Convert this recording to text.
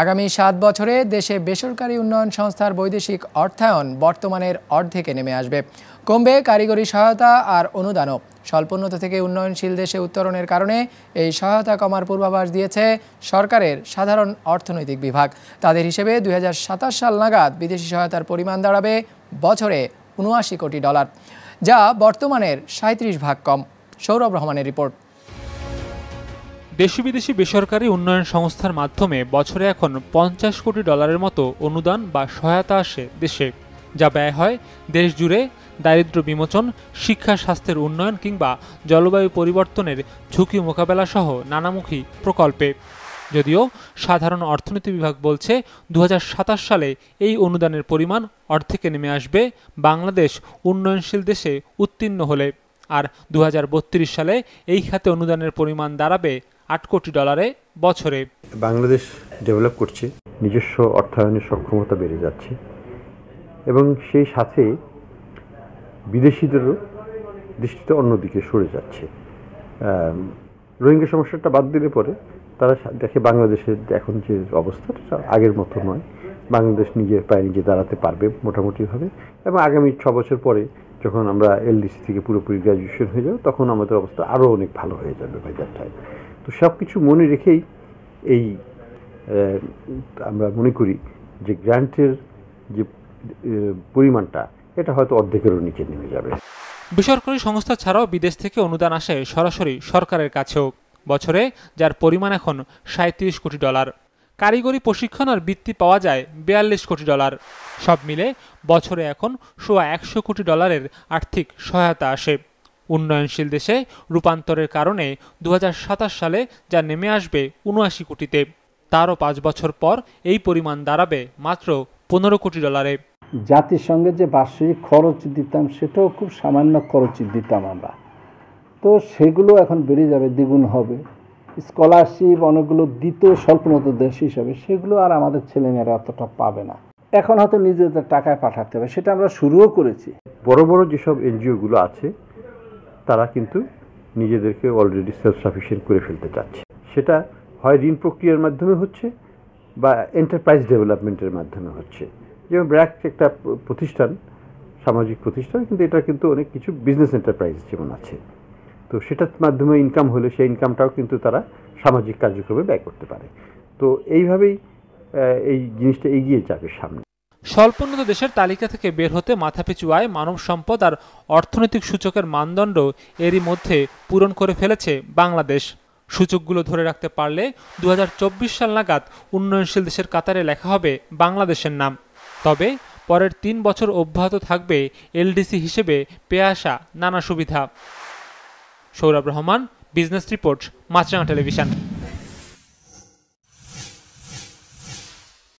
আগামী সাত বছরে দেশে বেসরকারি উন্নয়ন সংস্থার বৈদেশিক অর্থায়ন বর্তমানের অর্ধেকে নেমে আসবে কমবে কারিগরি সহায়তা আর অনুদানও স্বল্পোন্নত থেকে উন্নয়নশীল দেশে উত্তরণের কারণে এই সহায়তা কমার পূর্বাভাস দিয়েছে সরকারের সাধারণ অর্থনৈতিক বিভাগ তাদের হিসেবে দুই সাল নাগাদ বিদেশি সহায়তার পরিমাণ দাঁড়াবে বছরে উনআশি কোটি ডলার যা বর্তমানের সাঁত্রিশ ভাগ কম সৌরভ রহমানের রিপোর্ট দেশি বিদেশি বেসরকারি উন্নয়ন সংস্থার মাধ্যমে বছরে এখন পঞ্চাশ কোটি ডলারের মতো অনুদান বা সহায়তা আসে দেশে যা ব্যয় হয় দেশ জুড়ে দারিদ্র বিমোচন শিক্ষা স্বাস্থ্যের উন্নয়ন কিংবা জলবায়ু পরিবর্তনের ঝুঁকি মোকাবেলা সহ নানামুখী প্রকল্পে যদিও সাধারণ অর্থনীতি বিভাগ বলছে দু সালে এই অনুদানের পরিমাণ অর্ধেকে নেমে আসবে বাংলাদেশ উন্নয়নশীল দেশে উত্তীর্ণ হলে আর দু সালে এই খাতে অনুদানের পরিমাণ দাঁড়াবে আট কোটি ডলারে বছরে বাংলাদেশ ডেভেলপ করছে নিজস্ব অর্থায়নের সক্ষমতা বেড়ে যাচ্ছে এবং সেই সাথে বিদেশিদেরও দৃষ্টিতে অন্যদিকে সরে যাচ্ছে রোহিঙ্গা সমস্যাটা বাদ দিলে পরে তারা দেখে বাংলাদেশের এখন যে অবস্থা আগের মতো নয় বাংলাদেশ নিজের পায়ে নিজে দাঁড়াতে পারবে মোটামুটিভাবে এবং আগামী ছ বছর পরে যখন আমরা এলডিসি থেকে পুরোপুরি গ্র্যাজুয়েশন হয়ে যাবো তখন আমাদের অবস্থা আরও অনেক ভালো হয়ে যাবে বাই টাইম তো সব কিছু মনে রেখেই এই আমরা মনে করি যে গ্র্যান্টের যে পরিমাণটা এটা হয়তো অর্ধেকেরও নিচে নেমে যাবে বেসরকারি সংস্থা ছাড়াও বিদেশ থেকে অনুদান আসে সরাসরি সরকারের কাছেও বছরে যার পরিমাণ এখন সাঁত্রিশ কোটি ডলার কারিগরি প্রশিক্ষণ আর বৃত্তি পাওয়া যায় বিয়াল্লিশ কোটি ডলার সব মিলে বছরে এখন সোয়া একশো কোটি ডলারের আর্থিক সহায়তা আসে উন্নয়নশীল দেশে রূপান্তরের কারণে দু সালে যা নেমে আসবে উনআশি কোটিতে তারও পাঁচ বছর পর এই পরিমাণ দাঁড়াবে মাত্র পনেরো কোটি ডলারে জাতিসংঘে যে বার্ষিক খরচ দিতাম সেটাও খুব সামান্য খরচ দিতাম আমরা তো সেগুলো এখন বেড়ে যাবে দ্বিগুণ হবে স্কলারশিপ অনেকগুলো দিত স্বল্পনত দেশ হিসাবে সেগুলো আর আমাদের ছেলেমেয়েরা অতটা পাবে না এখন হয়তো নিজেদের টাকায় পাঠাতে হবে সেটা আমরা শুরুও করেছি বড় বড় যেসব এনজিওগুলো আছে তারা কিন্তু নিজেদেরকে অলরেডি সেলফ সাফিসিয়েন্ট করে ফেলতে চাচ্ছে সেটা হয় ঋণ প্রক্রিয়ার মাধ্যমে হচ্ছে বা এন্টারপ্রাইজ ডেভেলপমেন্টের মাধ্যমে হচ্ছে যেমন ব্র্যাক একটা প্রতিষ্ঠান সামাজিক প্রতিষ্ঠান কিন্তু এটা কিন্তু অনেক কিছু বিজনেস এন্টারপ্রাইজ যেমন আছে তো সেটার মাধ্যমে ইনকাম হলে সেই ইনকামটাও কিন্তু তারা সামাজিক কার্যক্রমে ব্যয় করতে পারে তো এইভাবেই এই জিনিসটা এগিয়ে যাবে সামনে স্বল্পোন্নত দেশের তালিকা থেকে বের হতে মাথাপিছু আয় মানব সম্পদ আর অর্থনৈতিক সূচকের মানদণ্ড এরই মধ্যে পূরণ করে ফেলেছে বাংলাদেশ সূচকগুলো ধরে রাখতে পারলে দু সাল নাগাদ উন্নয়নশীল দেশের কাতারে লেখা হবে বাংলাদেশের নাম তবে পরের তিন বছর অব্যাহত থাকবে এলডিসি হিসেবে পেয়ে আসা নানা সুবিধা Sourav Rahman business report Maasranga television